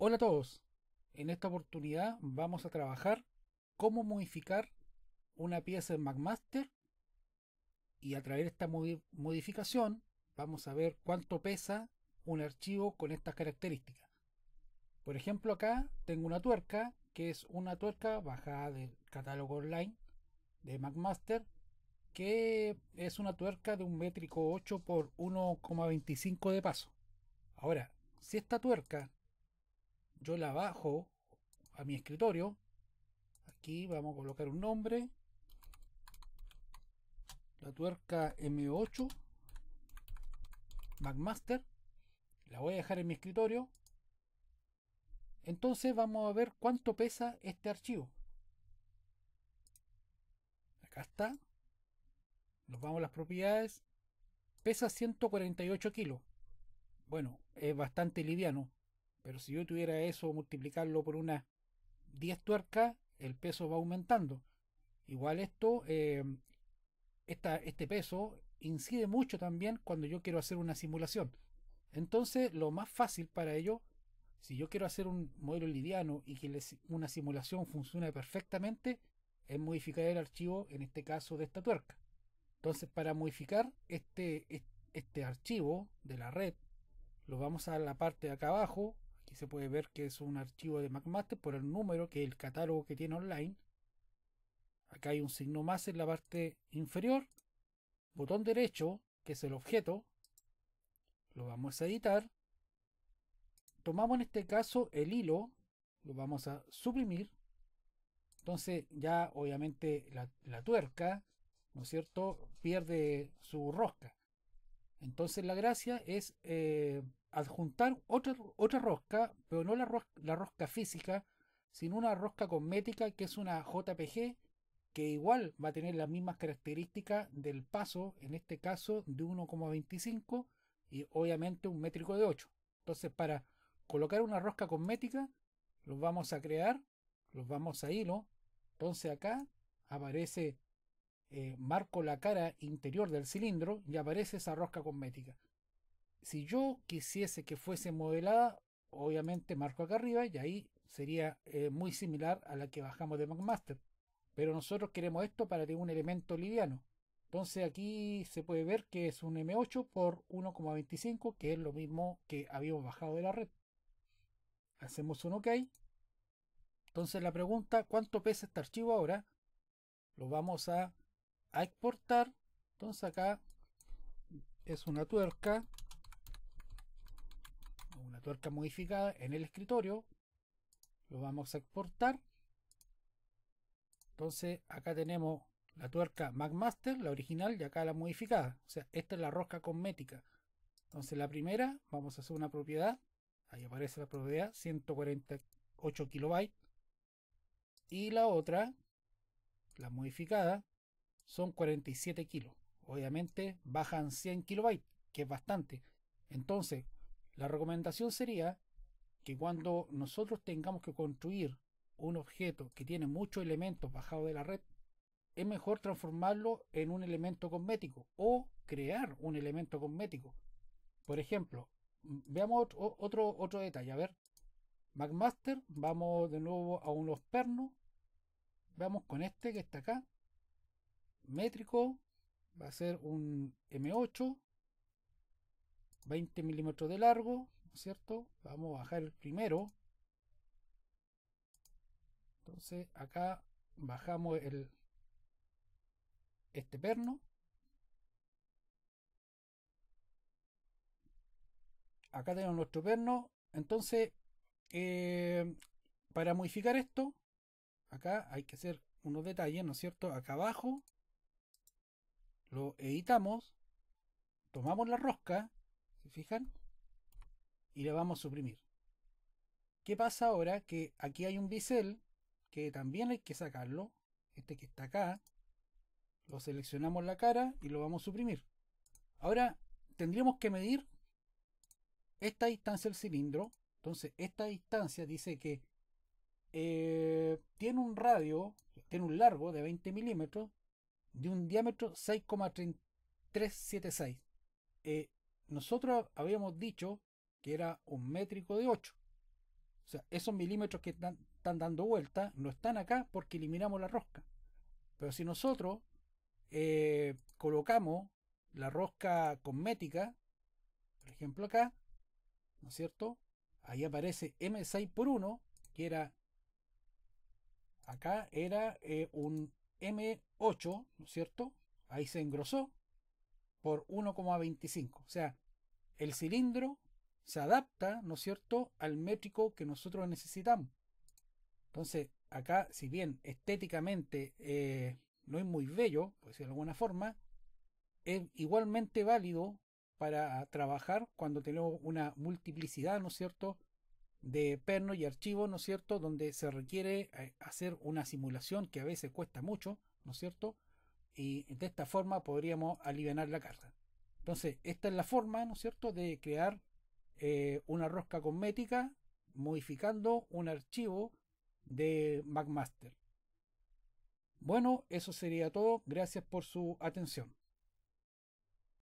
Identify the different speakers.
Speaker 1: Hola a todos. En esta oportunidad vamos a trabajar cómo modificar una pieza en McMaster y a través de esta modificación vamos a ver cuánto pesa un archivo con estas características. Por ejemplo, acá tengo una tuerca que es una tuerca bajada del catálogo online de McMaster que es una tuerca de un métrico 8 por 1,25 de paso. Ahora, si esta tuerca yo la bajo a mi escritorio. Aquí vamos a colocar un nombre. La tuerca M8 McMaster. La voy a dejar en mi escritorio. Entonces vamos a ver cuánto pesa este archivo. Acá está. Nos vamos a las propiedades. Pesa 148 kilos. Bueno, es bastante liviano. Pero si yo tuviera eso, multiplicarlo por unas 10 tuercas, el peso va aumentando. Igual esto, eh, esta, este peso incide mucho también cuando yo quiero hacer una simulación. Entonces, lo más fácil para ello, si yo quiero hacer un modelo liviano y que una simulación funcione perfectamente, es modificar el archivo, en este caso, de esta tuerca. Entonces, para modificar este, este archivo de la red, lo vamos a la parte de acá abajo, Aquí se puede ver que es un archivo de MacMaster por el número que es el catálogo que tiene online. Acá hay un signo más en la parte inferior. Botón derecho, que es el objeto. Lo vamos a editar. Tomamos en este caso el hilo. Lo vamos a suprimir. Entonces ya obviamente la, la tuerca, ¿no es cierto?, pierde su rosca. Entonces la gracia es eh, adjuntar otra, otra rosca, pero no la rosca, la rosca física, sino una rosca cosmética que es una JPG que igual va a tener las mismas características del paso, en este caso de 1,25 y obviamente un métrico de 8. Entonces para colocar una rosca cosmética, los vamos a crear, los vamos a hilo. Entonces acá aparece eh, marco la cara interior del cilindro y aparece esa rosca cosmética. Si yo quisiese que fuese modelada, obviamente marco acá arriba y ahí sería eh, muy similar a la que bajamos de McMaster. Pero nosotros queremos esto para tener un elemento liviano. Entonces aquí se puede ver que es un M8 por 1,25, que es lo mismo que habíamos bajado de la red. Hacemos un OK. Entonces la pregunta, ¿cuánto pesa este archivo ahora? Lo vamos a a exportar entonces acá es una tuerca una tuerca modificada en el escritorio lo vamos a exportar entonces acá tenemos la tuerca MacMaster, la original y acá la modificada o sea esta es la rosca cosmética entonces la primera vamos a hacer una propiedad ahí aparece la propiedad 148 kilobytes y la otra la modificada son 47 kilos. Obviamente bajan 100 kilobytes, que es bastante. Entonces, la recomendación sería que cuando nosotros tengamos que construir un objeto que tiene muchos elementos bajados de la red, es mejor transformarlo en un elemento cosmético o crear un elemento cosmético. Por ejemplo, mm, veamos otro, otro, detalle. A ver, McMaster, vamos de nuevo a unos pernos. Veamos con este que está acá métrico va a ser un M8, 20 milímetros de largo, cierto? Vamos a bajar el primero. Entonces acá bajamos el, este perno. Acá tenemos nuestro perno. Entonces, eh, para modificar esto, acá hay que hacer unos detalles, ¿no es cierto? Acá abajo lo editamos, tomamos la rosca, ¿se fijan? Y le vamos a suprimir. ¿Qué pasa ahora? Que aquí hay un bisel que también hay que sacarlo. Este que está acá. Lo seleccionamos la cara y lo vamos a suprimir. Ahora tendríamos que medir esta distancia del cilindro. Entonces esta distancia dice que eh, tiene un radio, tiene un largo de 20 milímetros de un diámetro 6,376 Eh, nosotros habíamos dicho que era un métrico de 8. O sea, esos milímetros que están, dando vuelta no están acá porque eliminamos la rosca. Pero si nosotros eh, colocamos la rosca cosmética, por ejemplo acá, ¿no es cierto? Ahí aparece M6 por 1, que era, acá era eh, un M8, ¿no es cierto? Ahí se engrosó por 1,25. O sea, el cilindro se adapta, ¿no es cierto?, al métrico que nosotros necesitamos. Entonces, acá, si bien estéticamente eh, no es muy bello, pues decirlo de alguna forma, es igualmente válido para trabajar cuando tenemos una multiplicidad, ¿no es cierto?, de perno y archivo, ¿no es cierto?, donde se requiere eh, hacer una simulación que a veces cuesta mucho, ¿no es cierto? Y de esta forma podríamos aliviar la carga. Entonces, esta es la forma, ¿no es cierto?, de crear eh, una rosca cosmética modificando un archivo de MacMaster Bueno, eso sería todo. Gracias por su atención.